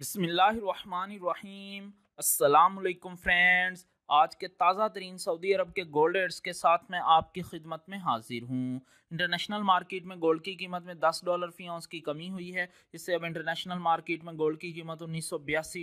बिसमीम् अल्लाम फ्रेंड्स आज के ताज़ा तरीन सऊदी अरब के गोल्ड रेट्स के साथ मैं आपकी खिदमत में हाजिर हूँ इंटरनेशनल मार्केट में गोल्ड की कीमत में 10 डॉलर फी ऑंस की कमी हुई है इससे अब इंटरनेशनल मार्केट में गोल्ड की कीमत उन्नीस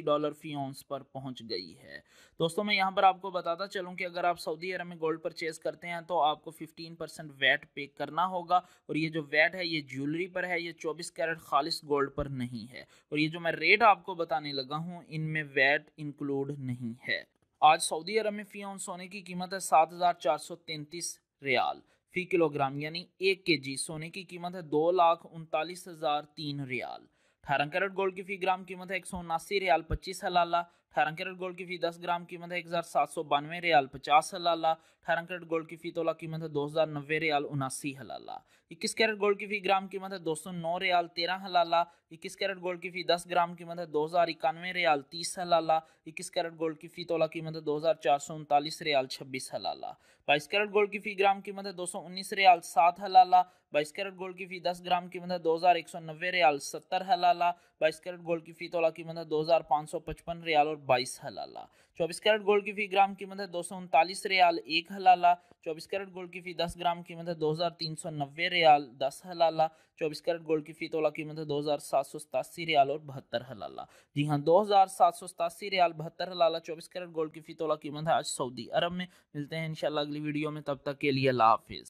डॉलर फी ऑंस पर पहुँच गई है दोस्तों मैं यहाँ पर आपको बताता चलूँ कि अगर आप सऊदी अरब में गोल्ड परचेज करते हैं तो आपको फिफ्टीन परसेंट वैट पे करना होगा और ये जो वैट है ये ज्वेलरी पर है ये चौबीस कैरेट खालिश गोल्ड पर नहीं है और ये जो मैं रेट आपको बताने लगा हूँ इनमें वैट इंक्लूड नहीं है आज सऊदी अरब में फ़ी ऑन सोने की कीमत है सात हज़ार चार सौ तैंतीस रियाल फ़ी किलोग्राम यानी एक के जी सोने की कीमत है दो लाख उनतालीस हज़ार तीन रियाल अठारह कैरेट गोल्ड की फ़ी ग्राम कीमत है एक सौ उनासी रियाल पच्चीस हलाला अठारह कैरेट गोल्ड की फी दस ग्राम कीमत है एक हज़ार सात सौ बानवे रियाल पचास हलाला अठारह कैरेट गोल्ड की फी तोला कीमत है दो हज़ार नब्बे रियाल उनासी हलाला इक्कीस कैरेट गोल्ड की फी ग्राम कीमत है दो सौ नौ रियाल तेरह हलाला इक्कीस कैरेट गोल्ड की फी दस ग्राम कीमत है दो हज़ार इक्यानवे रियाल तीस हलाला इक्कीस कैरेट गोल्ड की फी तोला कीमत है दो हज़ार चार सौ उनतालीस रियाल छब्बीस हलाला बाईस कैरेट गोल्ड की फी ग्राम कीमत है दो सौ उन्नीस रियाल सात हलाला बाईस कैरेट गोल्ड की फी दस ग्राम कीमत है दो हज़ार एक सौ नब्बे रियाल सत्तर हलाला बाईस कैरेट गोल्ड की फी तोला कीमत है दो हज़ार पाँच सौ पचपन रियाल और बाईस हलाला चौबीस कैरेट गोल्ड की फी ग्राम कीमत है दो सौ उनतालीस रियाल एक हलाला चौबीस कैरेट गोल्ड की फी दस ग्राम कीमत है दो हज़ार तीन सौ नब्बे रियाल दस हलाला चौबीस कैरेट गोल्ड की फी तोला कीमत है दो हज़ार सात सौ सतासी रियाल और बहत्तर हलाला जी हाँ दो हज़ार सात सौ सतासी रियाल बहत्तर हलाला चौबीस कैरेट गोल्ड की फी तोला कीमत है आज सऊदी अरब में मिलते हैं इंशाल्लाह अगली वीडियो में तब तक के लिए अल्लाह हाफिज़